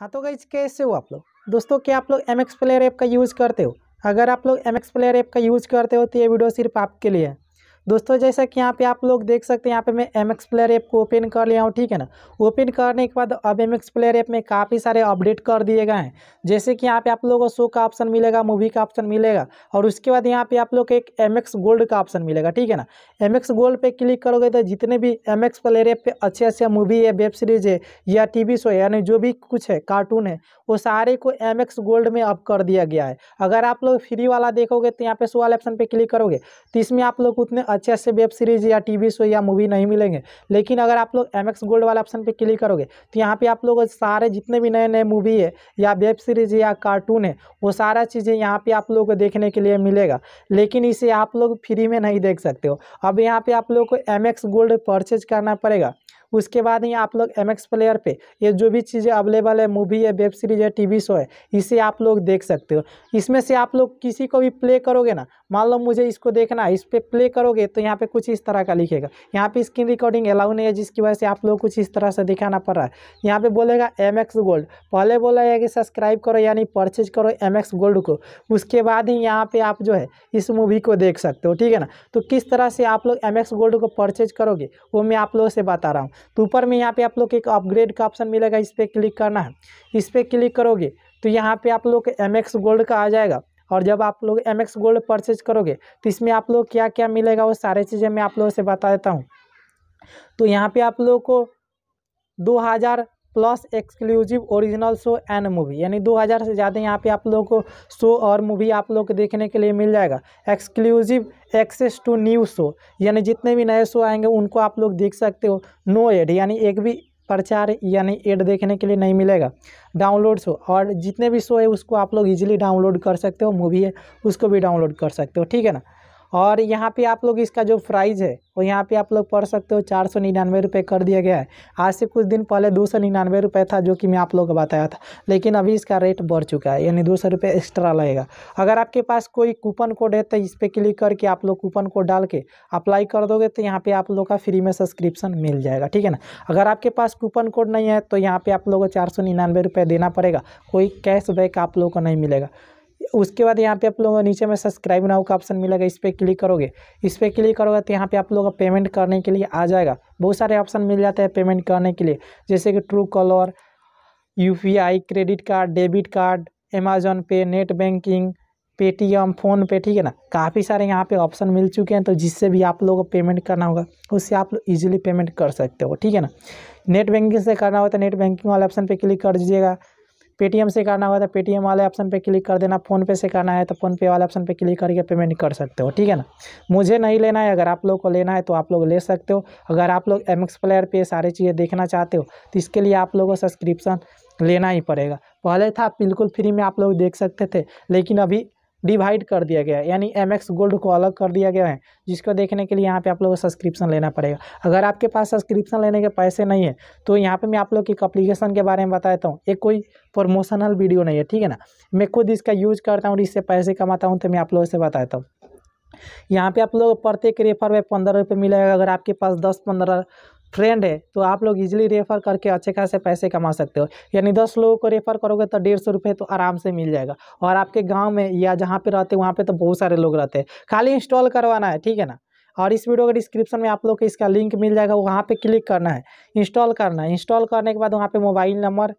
हाँ तो गाइज कैसे हो आप लोग दोस्तों क्या आप लोग एम एक्स प्लेयर ऐप का यूज़ करते हो अगर आप लोग एम एक्स प्लेयर ऐप का यूज़ करते हो तो ये वीडियो सिर्फ आपके लिए है दोस्तों जैसा कि यहाँ पे आप लोग देख सकते हैं यहाँ पे मैं एम एक्स प्लेयर ऐप को ओपन कर लिया हूँ ठीक है ना ओपन करने के बाद अब एम एक्स प्लेयर ऐप में काफ़ी सारे अपडेट कर दिए गए हैं जैसे कि यहाँ पे आप लोगों को शो का ऑप्शन मिलेगा मूवी का ऑप्शन मिलेगा और उसके बाद यहाँ पे आप लोग को एक एम एक्स गोल्ड का ऑप्शन मिलेगा ठीक है ना एम एक्स गोल्ड पर क्लिक करोगे तो जितने भी एम एक्स प्लेयर ऐप पर अच्छे अच्छे मूवी है वेब सीरीज है या टी वी शो है यानी जो भी कुछ है कार्टून है वो सारे को एम एक्स गोल्ड में अप कर दिया गया है अगर आप लोग फ्री वाला देखोगे तो यहाँ पे शो वाले ऑप्शन पर क्लिक करोगे तो इसमें आप लोग उतने अच्छे अच्छे वेब सीरीज़ या टीवी शो या मूवी नहीं मिलेंगे लेकिन अगर आप लोग एम गोल्ड वाले ऑप्शन पर क्लिक करोगे तो यहाँ पर आप लोग सारे जितने भी नए नए मूवी है या वेब सीरीज या कार्टून है वो सारा चीज़ें यहाँ पर आप लोग को देखने के लिए मिलेगा लेकिन इसे आप लोग फ्री में नहीं देख सकते हो अब यहाँ पर आप लोग को एम गोल्ड परचेज करना पड़ेगा उसके बाद ही आप लोग एम प्लेयर पर ये जो भी चीज़ें अवेलेबल है मूवी है वेब सीरीज है टी शो है इसे आप लोग देख सकते हो इसमें से आप लोग किसी को भी प्ले करोगे ना मान लो मुझे इसको देखना है इस पर प्ले करोगे तो यहाँ पे कुछ इस तरह का लिखेगा यहाँ पे स्क्रीन रिकॉर्डिंग अलाउ नहीं है जिसकी वजह से आप लोग कुछ इस तरह से दिखाना पड़ रहा है यहाँ पे बोलेगा एम एक्स गोल्ड पहले बोला है कि सब्सक्राइब करो यानी परचेज करो एम एक्स गोल्ड को उसके बाद ही यहाँ पे आप जो है इस मूवी को देख सकते हो ठीक है ना तो किस तरह से आप लोग एम एक्स गोल्ड को परचेज करोगे वो मैं आप लोगों से बता रहा हूँ तो ऊपर में यहाँ पे आप लोग एक अपग्रेड का ऑप्शन मिलेगा इस पर क्लिक करना है इस पर क्लिक करोगे तो यहाँ पे आप लोग एम गोल्ड का आ जाएगा और जब आप लोग एम गोल्ड परचेज करोगे तो इसमें आप लोग क्या क्या मिलेगा वो सारे चीज़ें मैं आप लोगों से बता देता हूँ तो यहाँ पे आप लोग को दो हज़ार plus exclusive original show and movie यानी 2000 से ज़्यादा यहाँ पे आप लोगों को शो और मूवी आप लोग को देखने के लिए मिल जाएगा exclusive access to new show यानी जितने भी नए शो आएंगे उनको आप लोग देख सकते हो नो एड यानी एक भी प्रचार यानी एड देखने के लिए नहीं मिलेगा डाउनलोड शो और जितने भी शो है उसको आप लोग इजीली डाउनलोड कर सकते हो मूवी है उसको भी डाउनलोड कर सकते हो ठीक है ना और यहाँ पे आप लोग इसका जो प्राइस है वो यहाँ पे आप लोग पढ़ सकते हो चार सौ निन्यानवे रुपये कर दिया गया है आज से कुछ दिन पहले दो सौ निन्यानवे रुपये था जो कि मैं आप लोग को बताया था लेकिन अभी इसका रेट बढ़ चुका है यानी दो सौ रुपये एक्स्ट्रा लगेगा अगर आपके पास कोई कूपन कोड है तो इस पर क्लिक करके आप लोग कूपन कोड डाल के अप्लाई कर दोगे तो यहाँ पर आप लोग का फ्री में सब्सक्रिप्शन मिल जाएगा ठीक है ना अगर आपके पास कूपन कोड नहीं है तो यहाँ पर आप लोग को चार सौ निन्यानवे रुपये देना पड़ेगा कोई बैक आप लोग को नहीं मिलेगा उसके बाद यहाँ पे आप लोगों को नीचे में सब्सक्राइब नाउ का ऑप्शन मिलेगा इस पर क्लिक करोगे इस पर क्लिक करोगे तो यहाँ पे आप लोगों का पेमेंट करने के लिए आ जाएगा बहुत सारे ऑप्शन मिल जाते हैं पेमेंट करने के लिए जैसे कि ट्रू कॉलर यू credit card debit card Amazon Pay net banking Paytm PhonePe ठीक है ना काफ़ी सारे यहाँ पे ऑप्शन मिल चुके हैं तो जिससे भी आप लोगों को पेमेंट करना होगा उससे आप लोग ईजिली पेमेंट कर सकते हो ठीक है ना नेट बैंकिंग से करना होगा तो नेट बैंकिंग वाले ऑप्शन पे क्लिक कर दीजिएगा पेटीएम से करना होगा तो पेटीएम वाले ऑप्शन पे क्लिक कर देना फ़ोनपे से करना है तो फ़ोनपे वाले ऑप्शन पे क्लिक करके पेमेंट कर सकते हो ठीक है ना मुझे नहीं लेना है अगर आप लोग को लेना है तो आप लोग ले सकते हो अगर आप लोग एम प्लेयर पर सारी चीज़ें देखना चाहते हो तो इसके लिए आप लोगों को सब्सक्रिप्शन लेना ही पड़ेगा पहले था बिल्कुल फ्री में आप लोग देख सकते थे लेकिन अभी डिवाइड कर दिया गया है यानी एम एक्स गोल्ड को अलग कर दिया गया है जिसको देखने के लिए यहाँ पे आप लोगों को सब्सक्रिप्शन लेना पड़ेगा अगर आपके पास सब्सक्रिप्शन लेने के पैसे नहीं है तो यहाँ पे मैं आप लोग की अप्लीकेशन के बारे में बता देता हूँ एक कोई प्रमोशनल वीडियो नहीं है ठीक है ना मैं खुद इसका यूज करता हूँ और इससे पैसे कमाता हूँ तो मैं आप लोगों से बताता हूँ यहाँ पे आप लोग प्रत्येक रेफर में पंद्रह रुपये मिलेगा अगर आपके पास दस पंद्रह फ्रेंड है तो आप लोग इजीली रेफ़र करके अच्छे खासे पैसे कमा सकते हो यानी दस लोगों को रेफ़र करोगे तो डेढ़ सौ रुपये तो आराम से मिल जाएगा और आपके गांव में या जहाँ पे रहते हो वहाँ पे तो बहुत सारे लोग रहते हैं खाली इंस्टॉल करवाना है ठीक है ना और इस वीडियो के डिस्क्रिप्शन में आप लोग को इसका लिंक मिल जाएगा वहाँ पर क्लिक करना है इंस्टॉल करना है इंस्टॉल करने के बाद वहाँ पर mobile number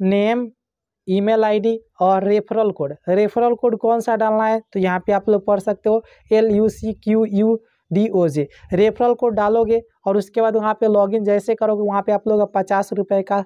name email ID और रेफरल कोड रेफरल कोड कौन सा डालना है तो यहाँ पे आप लोग पढ़ सकते हो L U C Q U D O J referral code डालोगे और उसके बाद वहाँ पे लॉगिन जैसे करोगे वहाँ पे आप लोग पचास रुपये का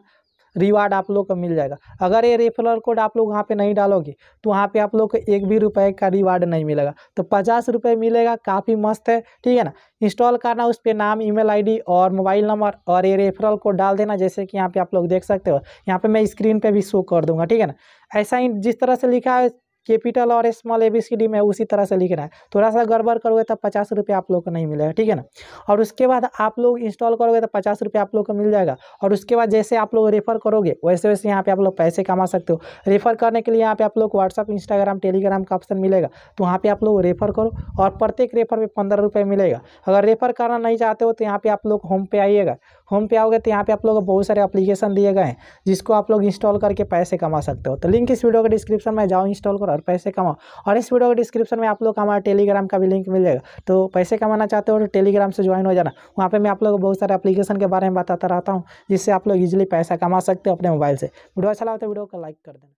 रिवार्ड आप लोग को मिल जाएगा अगर ये रेफरल कोड आप लोग वहाँ पे नहीं डालोगे तो वहाँ पे आप लोग को एक भी रुपए का रिवार्ड नहीं मिलेगा तो पचास रुपये मिलेगा काफ़ी मस्त है ठीक है ना इंस्टॉल करना उस पर नाम ईमेल आईडी और मोबाइल नंबर और ये रेफरल कोड डाल देना जैसे कि यहाँ पर आप लोग देख सकते हो यहाँ पर मैं स्क्रीन पर भी शो कर दूँगा ठीक है ना ऐसा ही जिस तरह से लिखा है कैपिटल और small A B C D में उसी तरह से लिख रहा है थोड़ा सा गड़बड़ करोगे तो पचास रुपये आप लोग को नहीं मिलेगा ठीक है ना और उसके बाद आप लोग इंस्टॉल करोगे तो पचास रुपये आप लोग को मिल जाएगा और उसके बाद जैसे आप लोग रेफर करोगे वैसे वैसे यहाँ पे आप लोग पैसे कमा सकते हो रेफर करने के लिए यहाँ पे आप लोग व्हाट्सअप इंस्टाग्राम टेलीग्राम का ऑप्शन मिलेगा तो वहाँ पर आप लोग रेफर करो और प्रत्येक रेफर में पंद्रह रुपये मिलेगा अगर रेफर करना नहीं चाहते हो तो यहाँ पे आप लोग होम पे आइएगा होम पे आओगे तो यहाँ पे आप लोग बहुत सारे एप्लीकेशन दिए गए हैं जिसको आप लोग इंस्टॉल करके पैसे कमा सकते हो तो लिंक इस वीडियो के डिस्क्रिप्शन में जाओ इंस्टॉल करो और पैसे कमाओ और इस वीडियो के डिस्क्रिप्शन में आप लोग हमारा टेलीग्राम का भी लिंक मिल जाएगा तो पैसे कमाना चाहते हो तो टेलीग्राम से ज्वाइन हो जाना वहाँ पर मैं आप लोग को बहुत सारे अपलीकेशन के बारे में बताता रहता हूँ जिससे आप लोग ईजिली पैसा कमा सकते हो अपने मोबाइल से वीडियो अच्छा लगा तो वीडियो को लाइक कर देना